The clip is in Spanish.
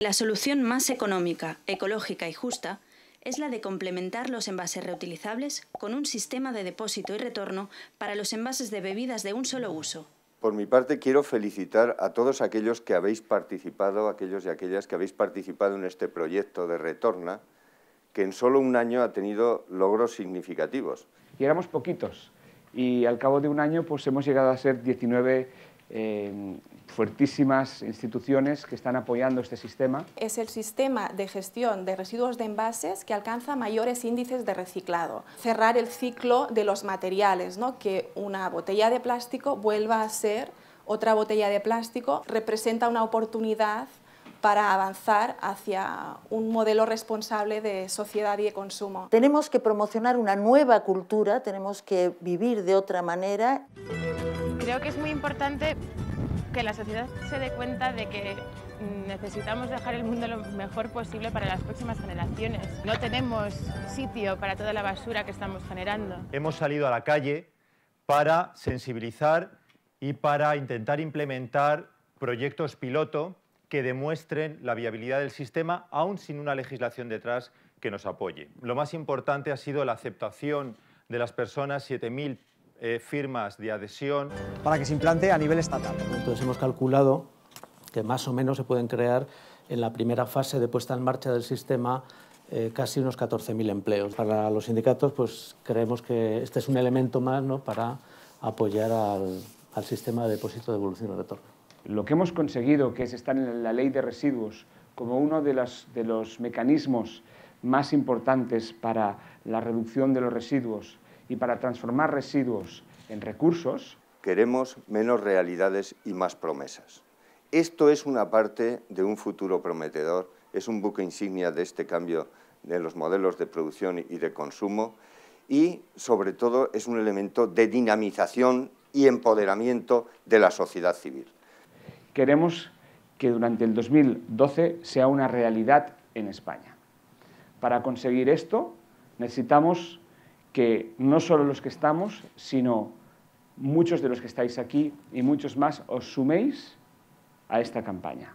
La solución más económica, ecológica y justa es la de complementar los envases reutilizables con un sistema de depósito y retorno para los envases de bebidas de un solo uso. Por mi parte quiero felicitar a todos aquellos que habéis participado, aquellos y aquellas que habéis participado en este proyecto de Retorna, que en solo un año ha tenido logros significativos. Y éramos poquitos, y al cabo de un año pues hemos llegado a ser 19 fuertísimas instituciones que están apoyando este sistema. Es el sistema de gestión de residuos de envases que alcanza mayores índices de reciclado. Cerrar el ciclo de los materiales, ¿no? que una botella de plástico vuelva a ser otra botella de plástico, representa una oportunidad para avanzar hacia un modelo responsable de sociedad y de consumo. Tenemos que promocionar una nueva cultura, tenemos que vivir de otra manera. Creo que es muy importante que la sociedad se dé cuenta de que mm, necesitamos dejar el mundo lo mejor posible para las próximas generaciones. No tenemos sitio para toda la basura que estamos generando. Hemos salido a la calle para sensibilizar y para intentar implementar proyectos piloto que demuestren la viabilidad del sistema, aún sin una legislación detrás que nos apoye. Lo más importante ha sido la aceptación de las personas, 7.000 eh, firmas de adhesión. Para que se implante a nivel estatal. Entonces hemos calculado que más o menos se pueden crear en la primera fase de puesta en marcha del sistema eh, casi unos 14.000 empleos. Para los sindicatos pues creemos que este es un elemento más ¿no? para apoyar al, sistema de depósito, de evolución y retorno. Lo que hemos conseguido, que es estar en la ley de residuos como uno de los mecanismos más importantes para la reducción de los residuos, y para transformar residuos en recursos. Queremos menos realidades y más promesas. Esto es una parte de un futuro prometedor, es un buque insignia de este cambio de los modelos de producción y de consumo y sobre todo es un elemento de dinamización y empoderamiento de la sociedad civil. Queremos que durante el 2012 sea una realidad en España. Para conseguir esto necesitamos que no solo los que estamos, sino muchos de los que estáis aquí y muchos más os suméis a esta campaña.